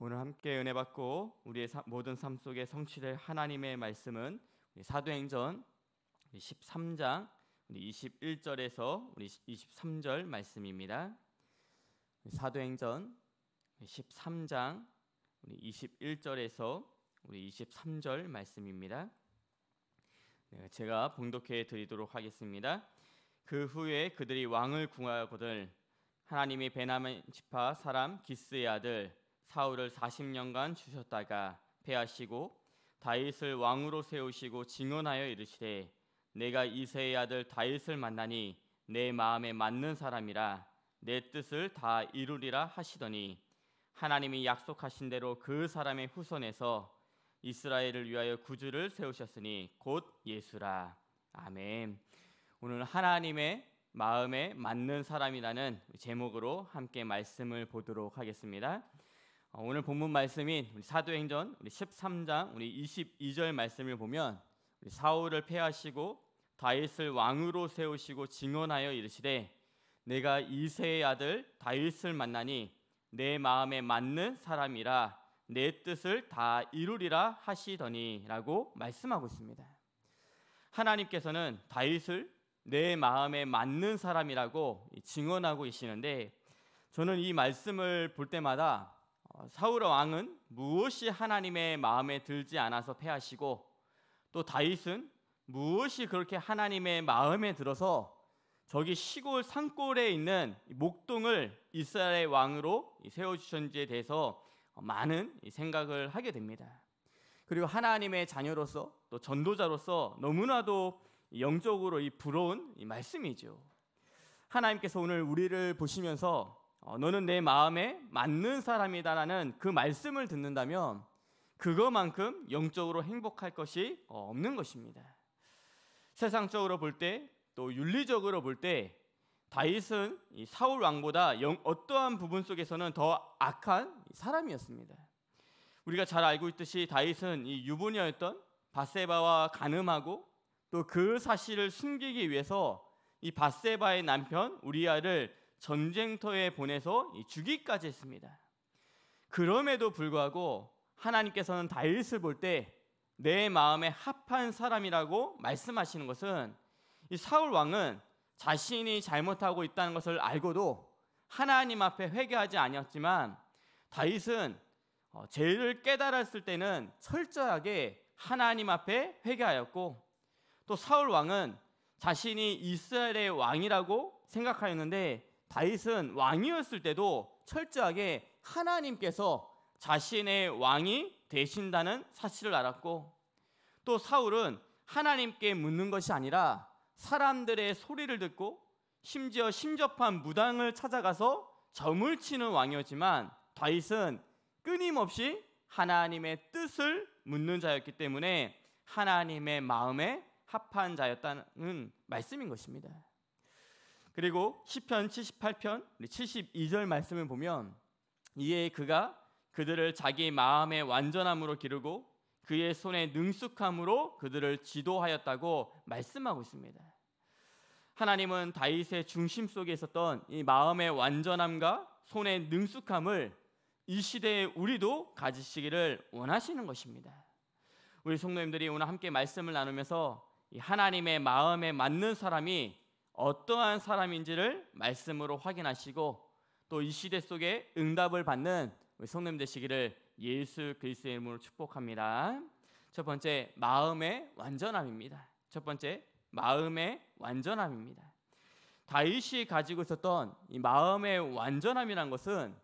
오늘 함께 은혜 받고 우리의 모든 삶 속에 성취될 하나님의 말씀은 사도행전 13장 우리 21절에서 우리 23절 말씀입니다. 사도행전 13장 우리 21절에서 우리 23절 말씀입니다. 네, 제가 봉독해 드리도록 하겠습니다. 그 후에 그들이 왕을 궁하거들 하나님이 베나멘 지파 사람 기스의 아들 사울을 40년간 주셨다가 패하시고 다윗을 왕으로 세우시고 증언하여 이르시되 내가 이세의 아들 다윗을 만나니 내 마음에 맞는 사람이라 내 뜻을 다 이루리라 하시더니 하나님이 약속하신 대로 그 사람의 후손에서 이스라엘을 위하여 구주를 세우셨으니 곧 예수라. 아멘. 오늘 하나님의 마음에 맞는 사람이라는 제목으로 함께 말씀을 보도록 하겠습니다. 어, 오늘 본문 말씀인 우리 사도행전 우리 13장 우리 22절 말씀을 보면 우리 사울을 패하시고 다윗을 왕으로 세우시고 증언하여 이르시되 내가 이세의 아들 다윗을 만나니 내 마음에 맞는 사람이라 내 뜻을 다 이루리라 하시더니라고 말씀하고 있습니다. 하나님께서는 다윗을 내 마음에 맞는 사람이라고 증언하고 계시는데 저는 이 말씀을 볼 때마다 어, 사울 왕은 무엇이 하나님의 마음에 들지 않아서 패하시고 또 다윗은 무엇이 그렇게 하나님의 마음에 들어서 저기 시골 산골에 있는 목동을 이스라엘 왕으로 세워 주셨는지에 대해서 많은 생각을 하게 됩니다. 그리고 하나님의 자녀로서 또 전도자로서 너무나도 영적으로 이 부러운 이 말씀이죠. 하나님께서 오늘 우리를 보시면서 어, 너는 내 마음에 맞는 사람이다라는 그 말씀을 듣는다면 그것만큼 영적으로 행복할 것이 어, 없는 것입니다. 세상적으로 볼 때 또 윤리적으로 볼 때 다윗은 사울 왕보다 영, 어떠한 부분 속에서는 더 악한 사람이었습니다. 우리가 잘 알고 있듯이 다윗은 이 유부녀였던 바세바와 간음하고 또 그 사실을 숨기기 위해서 이 바세바의 남편 우리아를 전쟁터에 보내서 죽이까지 했습니다. 그럼에도 불구하고 하나님께서는 다윗을 볼 때 내 마음에 합한 사람이라고 말씀하시는 것은 이 사울 왕은 자신이 잘못하고 있다는 것을 알고도 하나님 앞에 회개하지 아니었지만 다윗은 어, 죄를 깨달았을 때는 철저하게 하나님 앞에 회개하였고 또 사울 왕은 자신이 이스라엘의 왕이라고 생각하였는데 다윗은 왕이었을 때도 철저하게 하나님께서 자신의 왕이 되신다는 사실을 알았고 또 사울은 하나님께 묻는 것이 아니라 사람들의 소리를 듣고 심지어 심접한 무당을 찾아가서 점을 치는 왕이었지만 다윗은 끊임없이 하나님의 뜻을 묻는 자였기 때문에 하나님의 마음에 합한 자였다는 말씀인 것입니다. 그리고 시편 78편 72절 말씀을 보면 이에 그가 그들을 자기 마음의 완전함으로 기르고 그의 손의 능숙함으로 그들을 지도하였다고 말씀하고 있습니다. 하나님은 다윗의 중심 속에 있었던 이 마음의 완전함과 손의 능숙함을 이 시대에 우리도 가지시기를 원하시는 것입니다. 우리 성도님들이 오늘 함께 말씀을 나누면서 하나님의 마음에 맞는 사람이 어떠한 사람인지를 말씀으로 확인하시고 또 이 시대 속에 응답을 받는 성님 되시기를 예수 그리스도의 이름으로 축복합니다. 첫 번째 마음의 완전함입니다. 첫 번째 마음의 완전함입니다. 다윗이 가지고 있었던 이 마음의 완전함이란 것은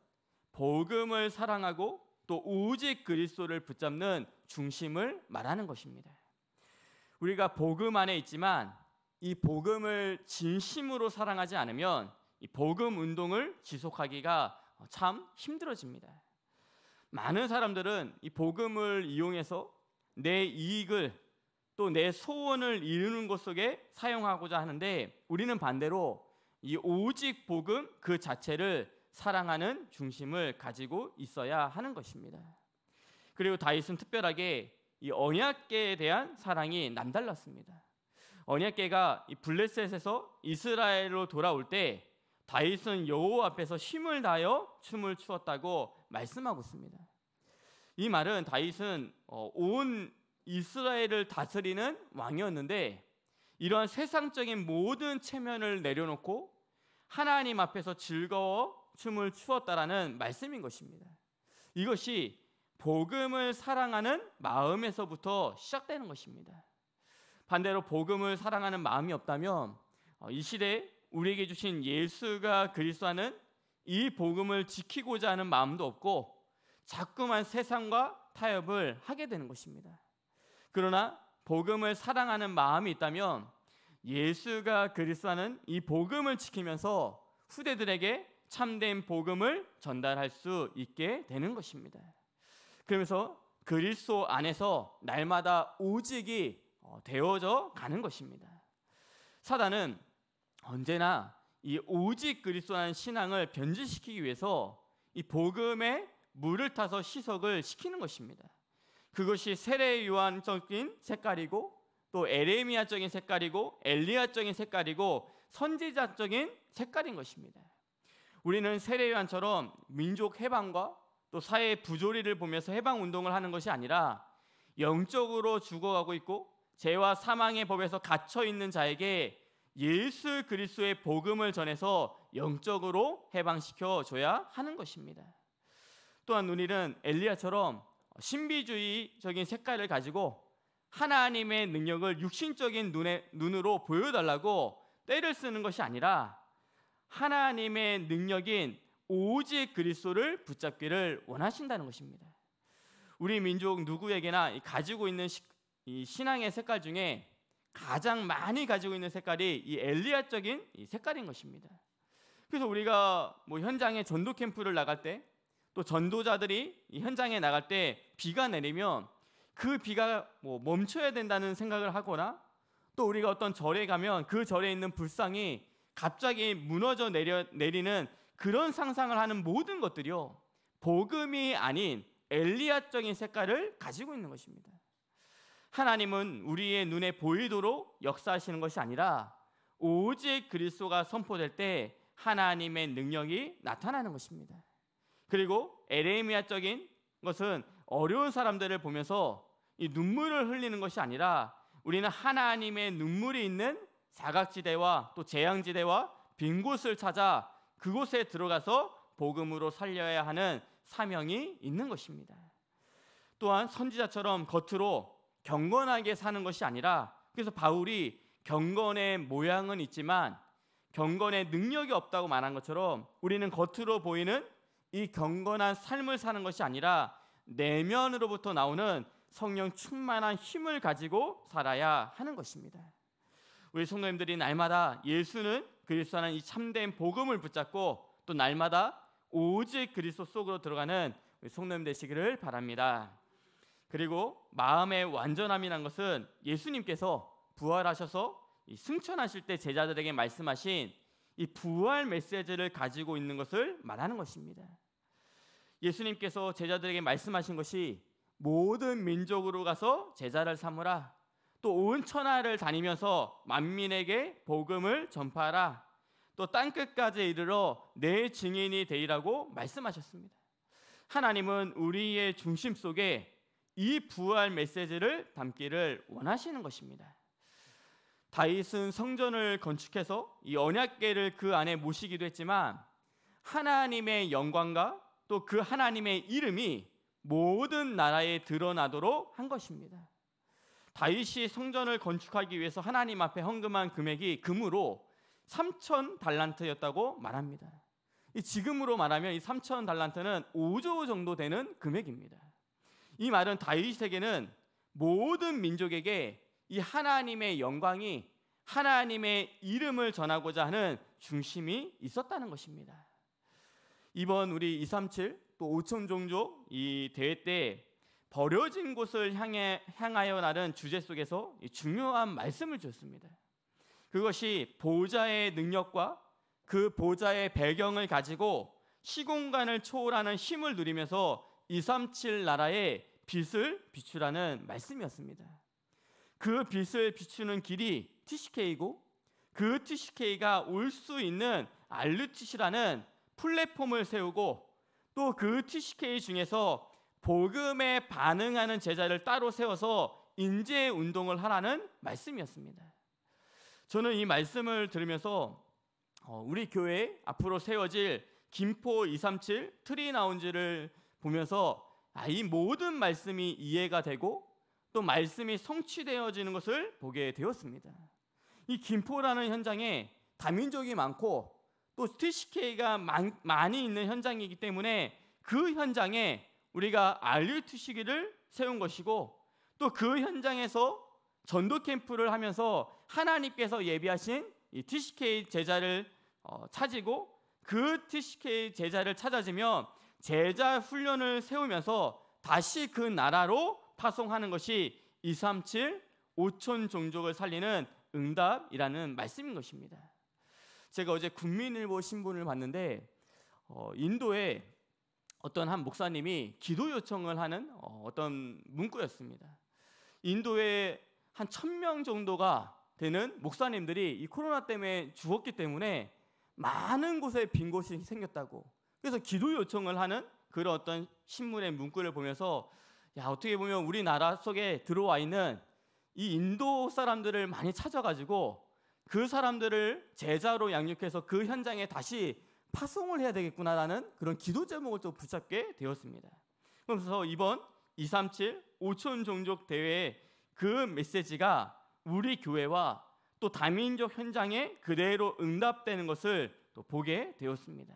복음을 사랑하고 또 오직 그리스도를 붙잡는 중심을 말하는 것입니다. 우리가 복음 안에 있지만 이 복음을 진심으로 사랑하지 않으면 이 복음 운동을 지속하기가 참 힘들어집니다. 많은 사람들은 이 복음을 이용해서 내 이익을 또 내 소원을 이루는 것 속에 사용하고자 하는데 우리는 반대로 이 오직 복음 그 자체를 사랑하는 중심을 가지고 있어야 하는 것입니다. 그리고 다윗은 특별하게 이 언약계에 대한 사랑이 남달랐습니다. 언약궤가 블레셋에서 이스라엘로 돌아올 때 다윗은 여호와 앞에서 힘을 다하여 춤을 추었다고 말씀하고 있습니다. 이 말은 다윗은 어, 온 이스라엘을 다스리는 왕이었는데 이러한 세상적인 모든 체면을 내려놓고 하나님 앞에서 즐거워 춤을 추었다라는 말씀인 것입니다. 이것이 복음을 사랑하는 마음에서부터 시작되는 것입니다. 반대로 복음을 사랑하는 마음이 없다면 어, 이 시대에 우리에게 주신 예수가 그리스도는 이 복음을 지키고자 하는 마음도 없고 자꾸만 세상과 타협을 하게 되는 것입니다. 그러나 복음을 사랑하는 마음이 있다면 예수가 그리스도는 이 복음을 지키면서 후대들에게 참된 복음을 전달할 수 있게 되는 것입니다. 그러면서 그리스도 안에서 날마다 오직이 어, 되어져 가는 것입니다. 사단은 언제나 이 오직 그리스도라는 신앙을 변질시키기 위해서 이 복음의 물을 타서 시석을 시키는 것입니다. 그것이 세례 요한적인 색깔이고 또 에레미야적인 색깔이고 엘리야적인 색깔이고 선지자적인 색깔인 것입니다. 우리는 세례 요한처럼 민족 해방과 또 사회 부조리를 보면서 해방 운동을 하는 것이 아니라 영적으로 죽어가고 있고 죄와 사망의 법에서 갇혀 있는 자에게 예수 그리스도의 복음을 전해서 영적으로 해방시켜 줘야 하는 것입니다. 또한 누니는 엘리야처럼 신비주의적인 색깔을 가지고 하나님의 능력을 육신적인 눈에, 눈으로 보여달라고 때를 쓰는 것이 아니라 하나님의 능력인 오직 그리스도를 붙잡기를 원하신다는 것입니다. 우리 민족 누구에게나 가지고 있는 이 신앙의 색깔 중에 가장 많이 가지고 있는 색깔이 이 엘리야적인 이 색깔인 것입니다. 그래서 우리가 뭐 현장에 전도 캠프를 나갈 때 또 전도자들이 현장에 나갈 때 비가 내리면 그 비가 뭐 멈춰야 된다는 생각을 하거나 또 우리가 어떤 절에 가면 그 절에 있는 불상이 갑자기 무너져 내려, 내리는 그런 상상을 하는 모든 것들이요. 복음이 아닌 엘리야적인 색깔을 가지고 있는 것입니다. 하나님은 우리의 눈에 보이도록 역사하시는 것이 아니라 오직 그리스도가 선포될 때 하나님의 능력이 나타나는 것입니다. 그리고 에레미야적인 것은 어려운 사람들을 보면서 이 눈물을 흘리는 것이 아니라 우리는 하나님의 눈물이 있는 사각지대와 또 재앙지대와 빈 곳을 찾아 그곳에 들어가서 복음으로 살려야 하는 사명이 있는 것입니다. 또한 선지자처럼 겉으로 경건하게 사는 것이 아니라 그래서 바울이 경건의 모양은 있지만 경건의 능력이 없다고 말한 것처럼 우리는 겉으로 보이는 이 경건한 삶을 사는 것이 아니라 내면으로부터 나오는 성령 충만한 힘을 가지고 살아야 하는 것입니다. 우리 성도님들이 날마다 예수는 그리스도라는 이 참된 복음을 붙잡고 또 날마다 오직 그리스도 속으로 들어가는 우리 성도님 되시기를 바랍니다. 그리고 마음의 완전함이란 것은 예수님께서 부활하셔서 승천하실 때 제자들에게 말씀하신 이 부활 메시지를 가지고 있는 것을 말하는 것입니다. 예수님께서 제자들에게 말씀하신 것이 모든 민족으로 가서 제자를 삼으라. 또 온 천하를 다니면서 만민에게 복음을 전파하라. 또 땅끝까지 이르러 내 증인이 되리라고 말씀하셨습니다. 하나님은 우리의 중심 속에 이 부활 메시지를 담기를 원하시는 것입니다. 다윗은 성전을 건축해서 이 언약궤를 그 안에 모시기도 했지만 하나님의 영광과 또 그 하나님의 이름이 모든 나라에 드러나도록 한 것입니다. 다윗이 성전을 건축하기 위해서 하나님 앞에 헌금한 금액이 금으로 3천 달란트였다고 말합니다. 지금으로 말하면 이 3천 달란트는 5조 정도 되는 금액입니다. 이 말은 다윗에게는 모든 민족에게 이 하나님의 영광이 하나님의 이름을 전하고자 하는 중심이 있었다는 것입니다. 이번 우리 237 또 5천 종족 이 대회 때 버려진 곳을 향해 향하여 나는 주제 속에서 중요한 말씀을 주습니다 그것이 보좌의 능력과 그 보좌의 배경을 가지고 시공간을 초월하는 힘을 누리면서 237 나라의 빛을 비추라는 말씀이었습니다. 그 빛을 비추는 길이 TCK이고 그 TCK가 올 수 있는 알루티시라는 플랫폼을 세우고 또 그 TCK 중에서 복음에 반응하는 제자를 따로 세워서 인재 운동을 하라는 말씀이었습니다. 저는 이 말씀을 들으면서 어, 우리 교회 앞으로 세워질 김포 237 트리나운지를 보면서 아, 이 모든 말씀이 이해가 되고 또 말씀이 성취되어지는 것을 보게 되었습니다. 이 김포라는 현장에 다민족이 많고 또 TCK가 많, 이 있는 현장이기 때문에 그 현장에 우리가 RUTC기를 세운 것이고 또 그 현장에서 전도 캠프를 하면서 하나님께서 예비하신 이 TCK 제자를 어, 찾고 그 TCK 제자를 찾아지면 제자 훈련을 세우면서 다시 그 나라로 파송하는 것이 237 5천 종족을 살리는 응답이라는 말씀인 것입니다. 제가 어제 국민일보 신문을 봤는데 어, 인도에 어떤 한 목사님이 기도 요청을 하는 어, 떤 문구였습니다. 인도에 한천명 정도가 되는 목사님들이 이 코로나 때문에 죽었기 때문에 많은 곳에 빈 곳이 생겼다고 그래서 기도 요청을 하는 그런 어떤 신문의 문구를 보면서 야 어떻게 보면 우리나라 속에 들어와 있는 이 인도 사람들을 많이 찾아가지고 그 사람들을 제자로 양육해서 그 현장에 다시 파송을 해야 되겠구나라는 그런 기도 제목을 또 붙잡게 되었습니다. 그래서 이번 237 5천 종족 대회에 그 메시지가 우리 교회와 또 다민족 현장에 그대로 응답되는 것을 또 보게 되었습니다.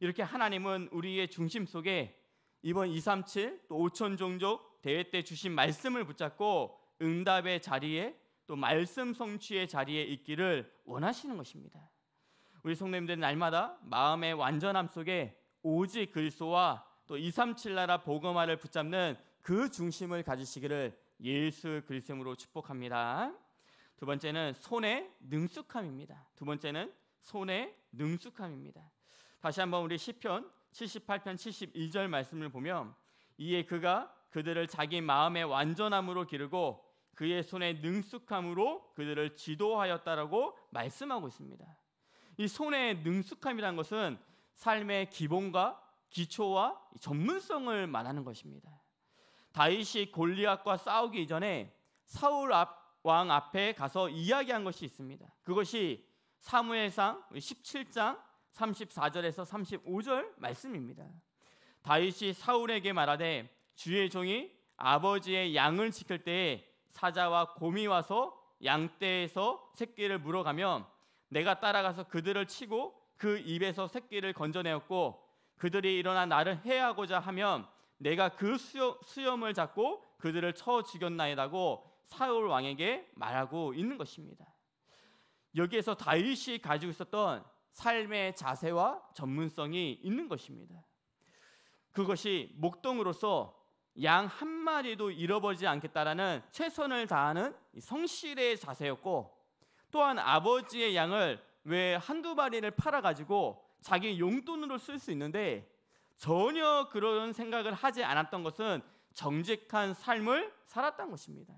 이렇게 하나님은 우리의 중심 속에 이번 237 또 5천 종족 대회 때 주신 말씀을 붙잡고 응답의 자리에 또 말씀 성취의 자리에 있기를 원하시는 것입니다. 우리 성도님들은 날마다 마음의 완전함 속에 오직 그리스도와 또237 나라 복음화를 붙잡는 그 중심을 가지시기를 예수 그리스도로 축복합니다. 두 번째는 손의 능숙함입니다. 두 번째는 손의 능숙함입니다. 다시 한번 우리 시편 78편 71절 말씀을 보면 이에 그가 그들을 자기 마음의 완전함으로 기르고 그의 손의 능숙함으로 그들을 지도하였다라고 말씀하고 있습니다. 이 손의 능숙함이란 것은 삶의 기본과 기초와 전문성을 말하는 것입니다. 다윗이 골리앗과 싸우기 전에 사울 왕 앞에 가서 이야기한 것이 있습니다. 그것이 사무엘상 17장 34절에서 35절 말씀입니다. 다윗이 사울에게 말하되 주의 종이 아버지의 양을 지킬 때에 사자와 곰이 와서 양떼에서 새끼를 물어가며 내가 따라가서 그들을 치고 그 입에서 새끼를 건져내었고 그들이 일어나 나를 해하고자 하면 내가 그 수염, 을 잡고 그들을 쳐 죽였나이다고 사울 왕에게 말하고 있는 것입니다. 여기에서 다윗이 가지고 있었던 삶의 자세와 전문성이 있는 것입니다. 그것이 목동으로서 양 한 마리도 잃어버리지 않겠다라는 최선을 다하는 성실의 자세였고 또한 아버지의 양을 왜 한두 마리를 팔아 가지고 자기 용돈으로 쓸 수 있는데 전혀 그런 생각을 하지 않았던 것은 정직한 삶을 살았던 것입니다.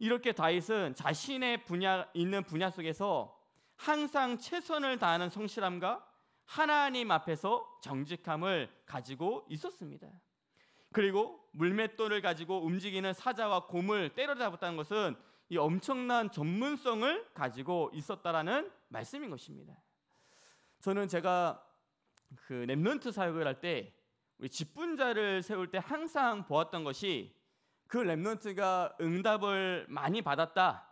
이렇게 다윗은 자신의 분야 있는 분야 속에서 항상 최선을 다하는 성실함과 하나님 앞에서 정직함을 가지고 있었습니다. 그리고 물맷돌을 가지고 움직이는 사자와 곰을 때려잡았다는 것은 이 엄청난 전문성을 가지고 있었다라는 말씀인 것입니다. 저는 제가 그 렘넌트 사역을 할 때 우리 직분자를 세울 때 항상 보았던 것이 그 렘넌트가 응답을 많이 받았다.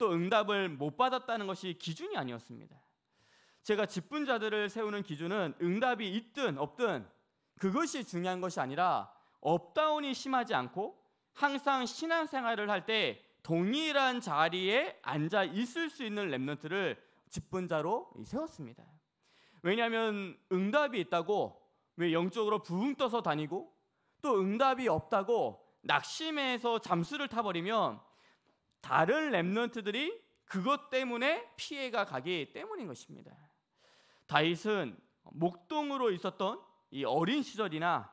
또 응답을 못 받았다는 것이 기준이 아니었습니다. 제가 직분자들을 세우는 기준은 응답이 있든 없든 그것이 중요한 것이 아니라 업다운이 심하지 않고 항상 신앙생활을 할 때 동일한 자리에 앉아 있을 수 있는 랩런트를 직분자로 세웠습니다. 왜냐하면 응답이 있다고 왜 영적으로 부흥 떠서 다니고 또 응답이 없다고 낙심해서 잠수를 타버리면 다른 랩런트들이 그것 때문에 피해가 가기 때문인 것입니다. 다윗은 목동으로 있었던 이 어린 시절이나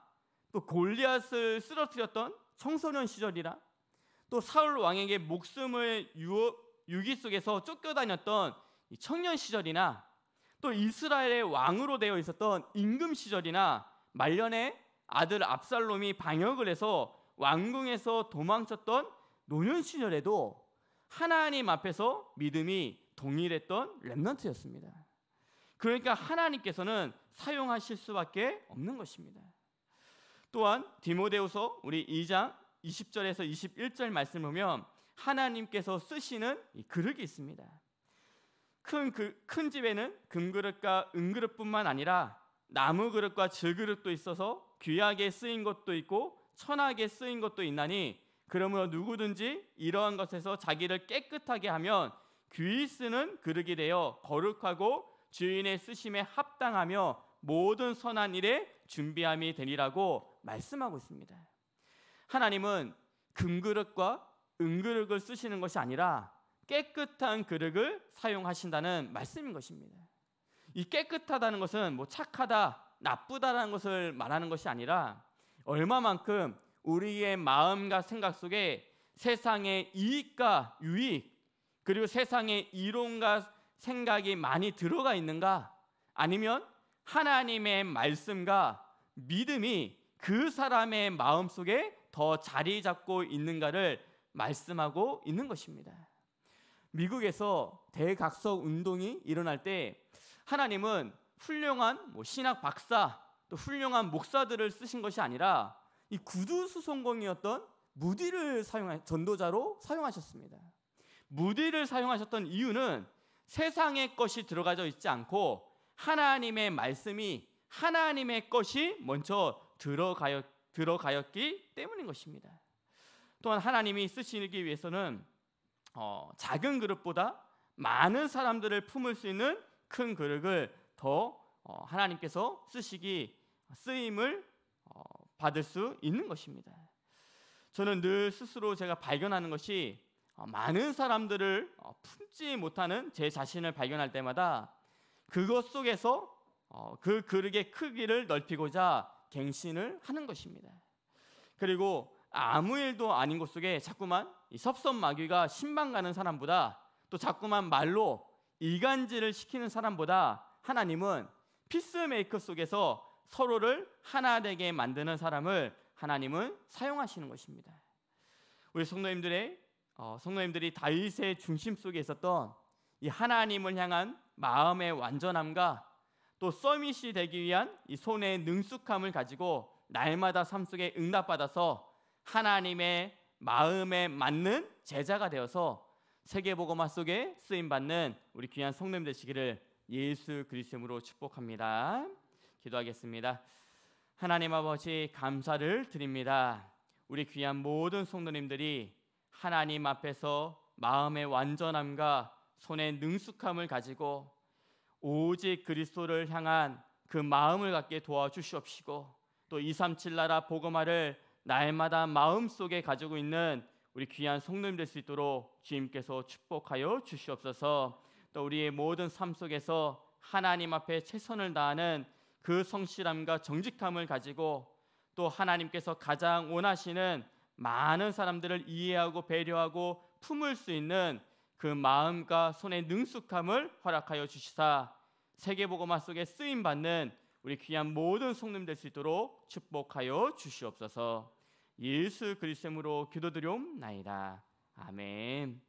또 골리앗을 쓰러뜨렸던 청소년 시절이라 또 사울 왕에게 목숨을 유기 속에서 쫓겨다녔던 청년 시절이나 또 이스라엘의 왕으로 되어 있었던 임금 시절이나 말년에 아들 압살롬이 방역을 해서 왕궁에서 도망쳤던 노년 시절에도 하나님 앞에서 믿음이 동일했던 렘넌트였습니다. 그러니까 하나님께서는 사용하실 수밖에 없는 것입니다. 또한 디모데후서 우리 2장 20절에서 21절 말씀 보면 하나님께서 쓰시는 그릇이 있습니다. 큰, 그, 큰 집에는 금그릇과 은그릇뿐만 아니라 나무 그릇과 질그릇도 있어서 귀하게 쓰인 것도 있고 천하게 쓰인 것도 있나니 그러므로 누구든지 이러한 것에서 자기를 깨끗하게 하면 귀 쓰는 그릇이 되어 거룩하고 주인의 쓰심에 합당하며 모든 선한 일에 준비함이 되리라고 말씀하고 있습니다. 하나님은 금그릇과 은그릇을 쓰시는 것이 아니라 깨끗한 그릇을 사용하신다는 말씀인 것입니다. 이 깨끗하다는 것은 뭐 착하다, 나쁘다라는 것을 말하는 것이 아니라 얼마만큼 우리의 마음과 생각 속에 세상의 이익과 유익 그리고 세상의 이론과 생각이 많이 들어가 있는가 아니면 하나님의 말씀과 믿음이 그 사람의 마음 속에 더 자리 잡고 있는가를 말씀하고 있는 것입니다. 미국에서 대각성 운동이 일어날 때 하나님은 훌륭한 뭐 신학 박사 또 훌륭한 목사들을 쓰신 것이 아니라 이 구두 수송공이었던 무디를 사용한 전도자로 사용하셨습니다. 무디를 사용하셨던 이유는 세상의 것이 들어가져 있지 않고 하나님의 말씀이 하나님의 것이 먼저 들어가였, 들어가였기 때문인 것입니다. 또한 하나님이 쓰시기 위해서는 어, 작은 그릇보다 많은 사람들을 품을 수 있는 큰 그릇을 더 어, 하나님께서 쓰시기 쓰임을 받을 수 있는 것입니다. 저는 늘 스스로 제가 발견하는 것이 어, 많은 사람들을 어, 품지 못하는 제 자신을 발견할 때마다 그것 속에서 어, 그 그릇의 크기를 넓히고자 갱신을 하는 것입니다. 그리고 아무 일도 아닌 곳 속에 자꾸만 섭섭마귀가 신방 가는 사람보다 또 자꾸만 말로 이간질을 시키는 사람보다 하나님은 피스메이커 속에서 서로를 하나 되게 만드는 사람을 하나님은 사용하시는 것입니다. 우리 성도님들의 어, 성도님들이 다윗의 중심 속에 있었던 이 하나님을 향한 마음의 완전함과 또 서밋이 되기 위한 이 손의 능숙함을 가지고 날마다 삶 속에 응답받아서 하나님의 마음에 맞는 제자가 되어서 세계복음화 속에 쓰임 받는 우리 귀한 성님 되시기를 예수 그리스도로 축복합니다. 기도하겠습니다. 하나님 아버지 감사를 드립니다. 우리 귀한 모든 성도님들이 하나님 앞에서 마음의 완전함과 손의 능숙함을 가지고 오직 그리스도를 향한 그 마음을 갖게 도와주시옵시고 또237 나라 복음화를 날마다 마음속에 가지고 있는 우리 귀한 성도님 될수 있도록 주님께서 축복하여 주시옵소서. 또 우리의 모든 삶 속에서 하나님 앞에 최선을 다하는 그 성실함과 정직함을 가지고 또 하나님께서 가장 원하시는 많은 사람들을 이해하고 배려하고 품을 수 있는 그 마음과 손의 능숙함을 허락하여 주시사 세계보고마 속에 쓰임 받는 우리 귀한 모든 성님 될수 있도록 축복하여 주시옵소서. 예수 그리스도로 기도드려옵나이다. 아멘.